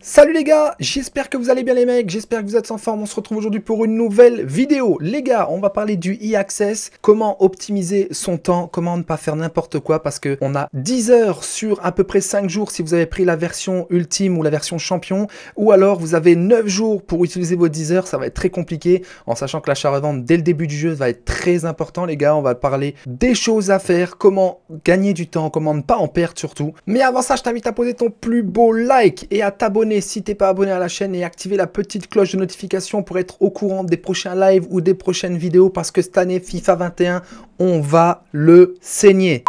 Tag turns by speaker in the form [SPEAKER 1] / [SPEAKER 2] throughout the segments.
[SPEAKER 1] Salut les gars, j'espère que vous allez bien les mecs, j'espère que vous êtes en forme, on se retrouve aujourd'hui pour une nouvelle vidéo. Les gars, on va parler du e-access, comment optimiser son temps, comment ne pas faire n'importe quoi parce que on a 10 heures sur à peu près 5 jours si vous avez pris la version ultime ou la version champion ou alors vous avez 9 jours pour utiliser vos 10 heures, ça va être très compliqué en sachant que l'achat-revente dès le début du jeu va être très important les gars, on va parler des choses à faire, comment gagner du temps, comment ne pas en perdre surtout. Mais avant ça, je t'invite à poser ton plus beau like et à t'abonner N'hésitez pas à pas abonné à la chaîne et activer la petite cloche de notification pour être au courant des prochains lives ou des prochaines vidéos parce que cette année FIFA 21, on va le saigner.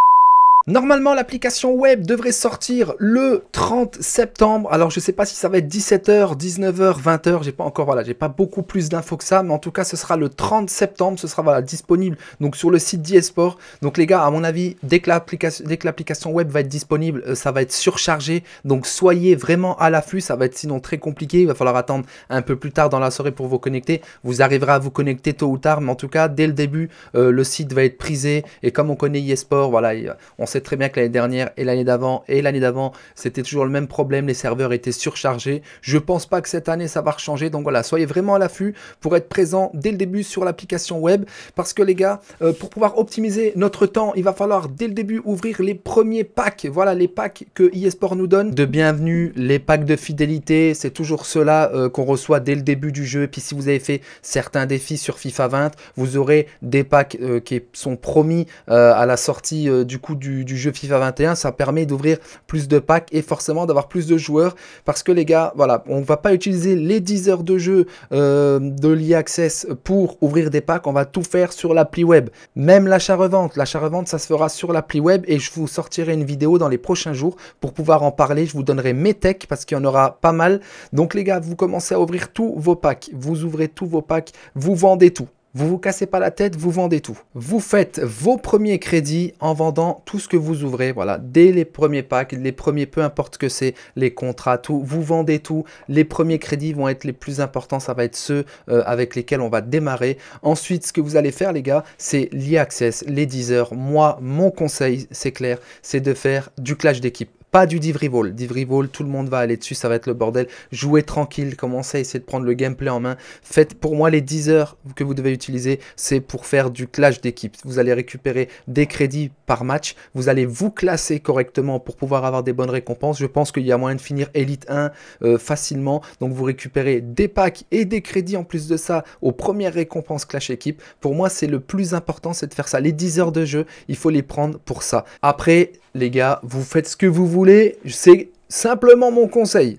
[SPEAKER 1] Normalement, l'application web devrait sortir le 30 septembre. Alors, je ne sais pas si ça va être 17h, 19h, 20h. J'ai pas encore, voilà, j'ai pas beaucoup plus d'infos que ça. Mais en tout cas, ce sera le 30 septembre. Ce sera, voilà, disponible donc sur le site d'eSport. Donc, les gars, à mon avis, dès que l'application web va être disponible, euh, ça va être surchargé. Donc, soyez vraiment à l'affût. Ça va être sinon très compliqué. Il va falloir attendre un peu plus tard dans la soirée pour vous connecter. Vous arriverez à vous connecter tôt ou tard. Mais en tout cas, dès le début, euh, le site va être prisé. Et comme on connaît eSport, voilà, on sait très bien que l'année dernière et l'année d'avant et l'année d'avant, c'était toujours le même problème. Les serveurs étaient surchargés. Je pense pas que cette année, ça va changer. Donc voilà, soyez vraiment à l'affût pour être présent dès le début sur l'application web. Parce que les gars, euh, pour pouvoir optimiser notre temps, il va falloir dès le début ouvrir les premiers packs. Voilà les packs que eSport nous donne. De bienvenue, les packs de fidélité, c'est toujours cela euh, qu'on reçoit dès le début du jeu. Et puis si vous avez fait certains défis sur FIFA 20, vous aurez des packs euh, qui sont promis à la sortie du coup du du, jeu FIFA 21, ça permet d'ouvrir plus de packs et forcément d'avoir plus de joueurs parce que les gars, voilà, on va pas utiliser les 10 heures de jeu euh, de l'e-access pour ouvrir des packs, on va tout faire sur l'appli web. Même l'achat-revente, l'achat-revente ça se fera sur l'appli web et je vous sortirai une vidéo dans les prochains jours pour pouvoir en parler, je vous donnerai mes techs parce qu'il y en aura pas mal. Donc les gars, vous commencez à ouvrir tous vos packs, vous ouvrez tous vos packs, vous vendez tout. Vous vous cassez pas la tête, vous vendez tout. Vous faites vos premiers crédits en vendant tout ce que vous ouvrez. Voilà, dès les premiers packs, les premiers, peu importe que c'est, les contrats, tout, vous vendez tout. Les premiers crédits vont être les plus importants, ça va être ceux euh, avec lesquels on va démarrer. Ensuite, ce que vous allez faire, les gars, c'est l'e-access, les heures. Moi, mon conseil, c'est clair, c'est de faire du clash d'équipe. Pas du Divrivol. Divrivol, tout le monde va aller dessus, ça va être le bordel. Jouez tranquille, commencez à essayer de prendre le gameplay en main. Faites, pour moi, les 10 heures que vous devez utiliser, c'est pour faire du clash d'équipe. Vous allez récupérer des crédits par match. Vous allez vous classer correctement pour pouvoir avoir des bonnes récompenses. Je pense qu'il y a moyen de finir Elite 1 euh, facilement. Donc vous récupérez des packs et des crédits en plus de ça aux premières récompenses clash équipe. Pour moi, c'est le plus important, c'est de faire ça. Les 10 heures de jeu, il faut les prendre pour ça. Après, les gars, vous faites ce que vous voulez, c'est simplement mon conseil.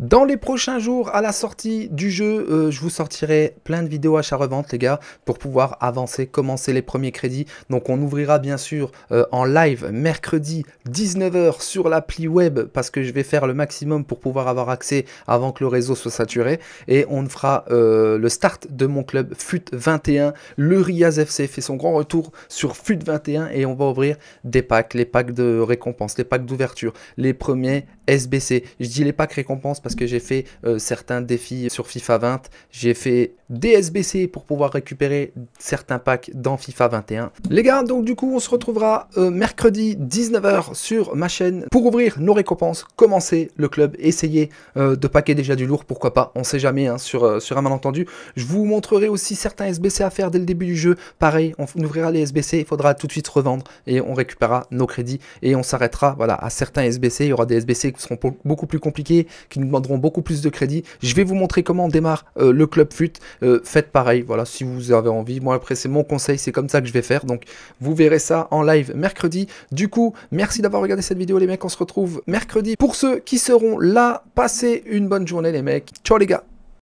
[SPEAKER 1] Dans les prochains jours, à la sortie du jeu, euh, je vous sortirai plein de vidéos achat-revente, les gars, pour pouvoir avancer, commencer les premiers crédits. Donc, on ouvrira bien sûr euh, en live mercredi 19h sur l'appli web parce que je vais faire le maximum pour pouvoir avoir accès avant que le réseau soit saturé. Et on fera euh, le start de mon club FUT 21. Le Riaz FC fait son grand retour sur FUT 21 et on va ouvrir des packs, les packs de récompenses, les packs d'ouverture, les premiers SBC. Je dis les packs récompenses parce que j'ai fait euh, certains défis sur FIFA 20. J'ai fait des SBC pour pouvoir récupérer certains packs dans FIFA 21. Les gars, donc du coup, on se retrouvera euh, mercredi 19h sur ma chaîne pour ouvrir nos récompenses, commencer le club, essayer euh, de paquer déjà du lourd, pourquoi pas, on sait jamais hein, sur, sur un malentendu. Je vous montrerai aussi certains SBC à faire dès le début du jeu. Pareil, on ouvrira les SBC, il faudra tout de suite revendre et on récupérera nos crédits et on s'arrêtera voilà, à certains SBC. Il y aura des SBC seront beaucoup plus compliqués, qui nous demanderont beaucoup plus de crédit. Je vais vous montrer comment on démarre euh, le club fut. Euh, faites pareil, voilà, si vous avez envie. Moi, après, c'est mon conseil, c'est comme ça que je vais faire. Donc, vous verrez ça en live mercredi. Du coup, merci d'avoir regardé cette vidéo, les mecs. On se retrouve mercredi. Pour ceux qui seront là, passez une bonne journée, les mecs. Ciao, les gars.